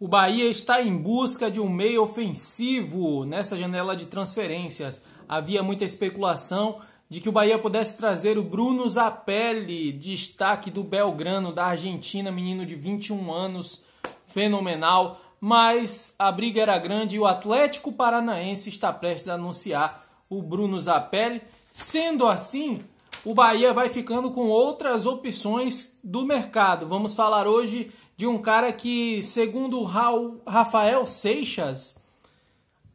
O Bahia está em busca de um meio ofensivo nessa janela de transferências. Havia muita especulação de que o Bahia pudesse trazer o Bruno Zapelli, destaque do Belgrano, da Argentina, menino de 21 anos, fenomenal. Mas a briga era grande e o Atlético Paranaense está prestes a anunciar o Bruno Zapelli. Sendo assim, o Bahia vai ficando com outras opções do mercado. Vamos falar hoje de um cara que, segundo Raul, Rafael Seixas,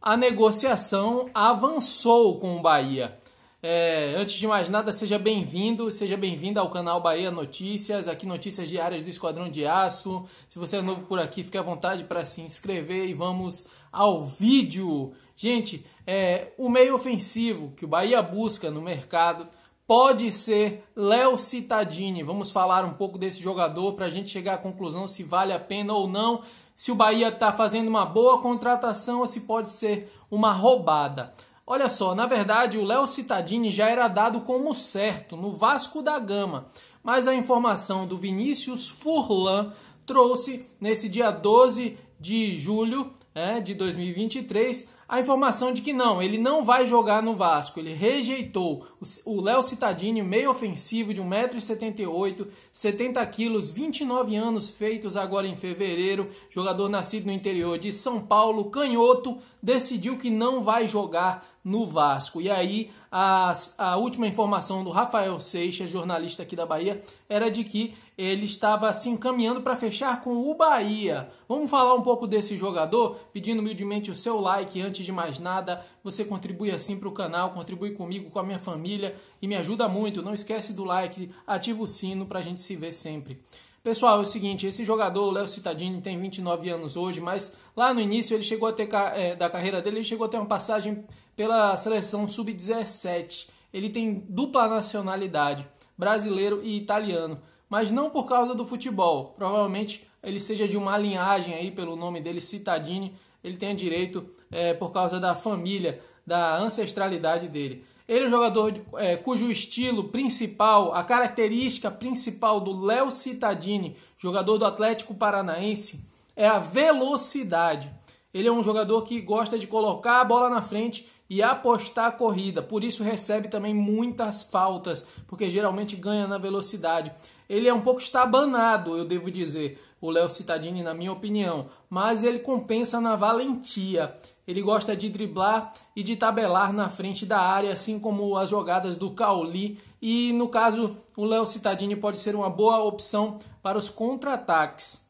a negociação avançou com o Bahia. É, antes de mais nada, seja bem-vindo, seja bem-vinda ao canal Bahia Notícias, aqui notícias diárias do Esquadrão de Aço. Se você é novo por aqui, fique à vontade para se inscrever e vamos ao vídeo. Gente, é, o meio ofensivo que o Bahia busca no mercado pode ser Léo Citadini. Vamos falar um pouco desse jogador para a gente chegar à conclusão se vale a pena ou não, se o Bahia está fazendo uma boa contratação ou se pode ser uma roubada. Olha só, na verdade o Léo Citadini já era dado como certo no Vasco da Gama, mas a informação do Vinícius Furlan trouxe nesse dia 12 de julho é, de 2023 a informação de que não, ele não vai jogar no Vasco. Ele rejeitou o Léo Citadini, meio ofensivo de 1,78m, 70kg, 29 anos, feitos agora em fevereiro, jogador nascido no interior de São Paulo, canhoto, decidiu que não vai jogar no Vasco. E aí, a, a última informação do Rafael Seixas, jornalista aqui da Bahia, era de que ele estava se encaminhando para fechar com o Bahia. Vamos falar um pouco desse jogador? Pedindo humildemente o seu like. Antes de mais nada, você contribui assim para o canal, contribui comigo, com a minha família e me ajuda muito. Não esquece do like, ativa o sino para a gente se ver sempre. Pessoal, é o seguinte, esse jogador, o Léo Cittadini, tem 29 anos hoje, mas lá no início ele chegou a ter é, da carreira dele, ele chegou a ter uma passagem pela seleção sub-17. Ele tem dupla nacionalidade, brasileiro e italiano, mas não por causa do futebol. Provavelmente ele seja de uma linhagem aí pelo nome dele Cittadini, ele tem direito é, por causa da família, da ancestralidade dele. Ele é um jogador de, é, cujo estilo principal, a característica principal do Léo Citadini, jogador do Atlético Paranaense, é a velocidade. Ele é um jogador que gosta de colocar a bola na frente e apostar a corrida, por isso recebe também muitas faltas, porque geralmente ganha na velocidade. Ele é um pouco estabanado, eu devo dizer o Léo Cittadini, na minha opinião, mas ele compensa na valentia. Ele gosta de driblar e de tabelar na frente da área, assim como as jogadas do Cauli. E no caso, o Léo Cittadini pode ser uma boa opção para os contra-ataques.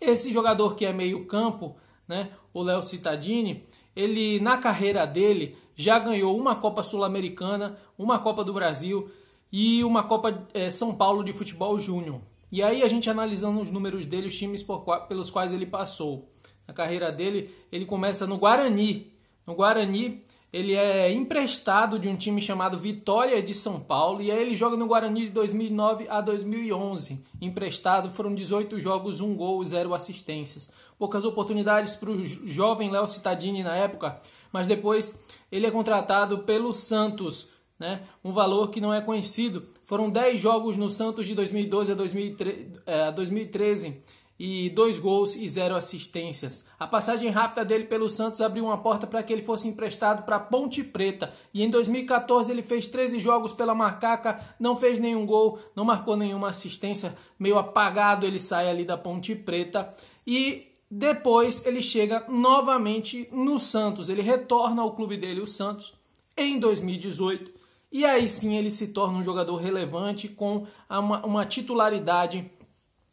Esse jogador que é meio-campo, né, o Léo Cittadini, ele na carreira dele já ganhou uma Copa Sul-Americana, uma Copa do Brasil e uma Copa é, São Paulo de Futebol Júnior. E aí a gente analisando os números dele, os times por, pelos quais ele passou. Na carreira dele, ele começa no Guarani. No Guarani, ele é emprestado de um time chamado Vitória de São Paulo e aí ele joga no Guarani de 2009 a 2011. Emprestado foram 18 jogos, 1 gol, 0 assistências. Poucas oportunidades para o jovem Léo Cittadini na época, mas depois ele é contratado pelo Santos né? um valor que não é conhecido. Foram 10 jogos no Santos de 2012 a 2013 é, e dois gols e zero assistências. A passagem rápida dele pelo Santos abriu uma porta para que ele fosse emprestado para Ponte Preta. E em 2014 ele fez 13 jogos pela Macaca, não fez nenhum gol, não marcou nenhuma assistência, meio apagado ele sai ali da Ponte Preta e depois ele chega novamente no Santos. Ele retorna ao clube dele, o Santos, em 2018 e aí sim ele se torna um jogador relevante com uma, uma titularidade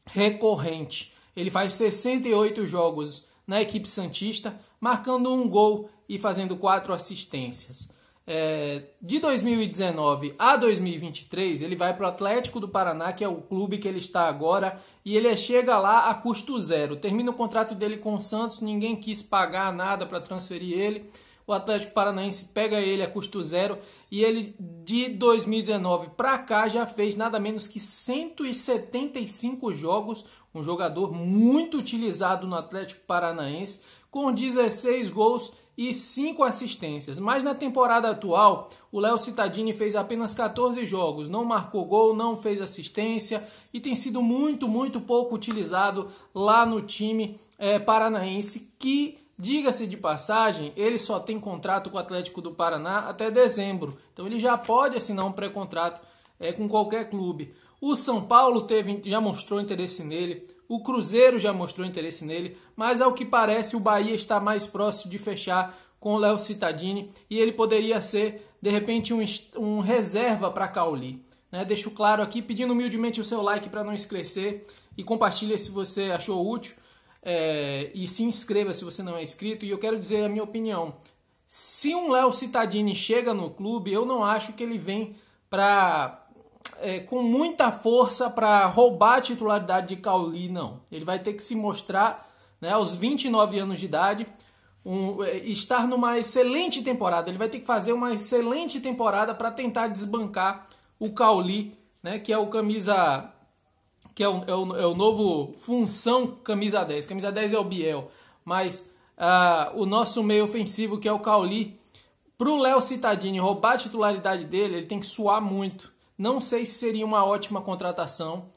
recorrente. Ele faz 68 jogos na equipe Santista, marcando um gol e fazendo quatro assistências. É, de 2019 a 2023, ele vai para o Atlético do Paraná, que é o clube que ele está agora, e ele chega lá a custo zero. Termina o contrato dele com o Santos, ninguém quis pagar nada para transferir ele o Atlético Paranaense pega ele a custo zero e ele de 2019 para cá já fez nada menos que 175 jogos, um jogador muito utilizado no Atlético Paranaense, com 16 gols e 5 assistências. Mas na temporada atual, o Léo Cittadini fez apenas 14 jogos, não marcou gol, não fez assistência e tem sido muito, muito pouco utilizado lá no time é, paranaense que Diga-se de passagem, ele só tem contrato com o Atlético do Paraná até dezembro. Então ele já pode assinar um pré-contrato é, com qualquer clube. O São Paulo teve, já mostrou interesse nele, o Cruzeiro já mostrou interesse nele, mas ao que parece o Bahia está mais próximo de fechar com o Léo Cittadini e ele poderia ser, de repente, um, um reserva para Cauli. Né? Deixo claro aqui, pedindo humildemente o seu like para não esquecer e compartilha se você achou útil. É, e se inscreva se você não é inscrito. E eu quero dizer a minha opinião. Se um Léo Cittadini chega no clube, eu não acho que ele vem para é, com muita força para roubar a titularidade de Cauli, não. Ele vai ter que se mostrar né, aos 29 anos de idade, um, é, estar numa excelente temporada. Ele vai ter que fazer uma excelente temporada para tentar desbancar o Cauli, né, que é o camisa que é o, é o, é o novo função camisa 10. Camisa 10 é o Biel, mas ah, o nosso meio ofensivo, que é o Cauli, para o Léo Citadini roubar a titularidade dele, ele tem que suar muito. Não sei se seria uma ótima contratação.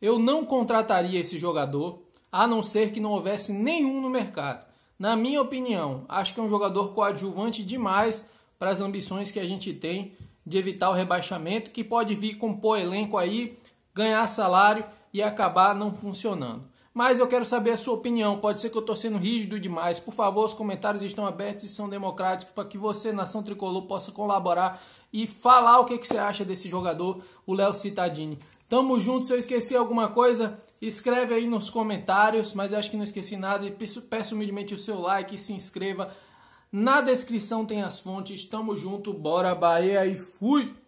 Eu não contrataria esse jogador, a não ser que não houvesse nenhum no mercado. Na minha opinião, acho que é um jogador coadjuvante demais para as ambições que a gente tem de evitar o rebaixamento, que pode vir compor elenco aí, ganhar salário e acabar não funcionando. Mas eu quero saber a sua opinião. Pode ser que eu estou sendo rígido demais. Por favor, os comentários estão abertos e são democráticos para que você, nação tricolor, possa colaborar e falar o que, que você acha desse jogador, o Léo Cittadini. Tamo junto. Se eu esqueci alguma coisa, escreve aí nos comentários. Mas acho que não esqueci nada. E peço, peço humildemente o seu like e se inscreva. Na descrição tem as fontes. Tamo junto. Bora, Bahia e fui!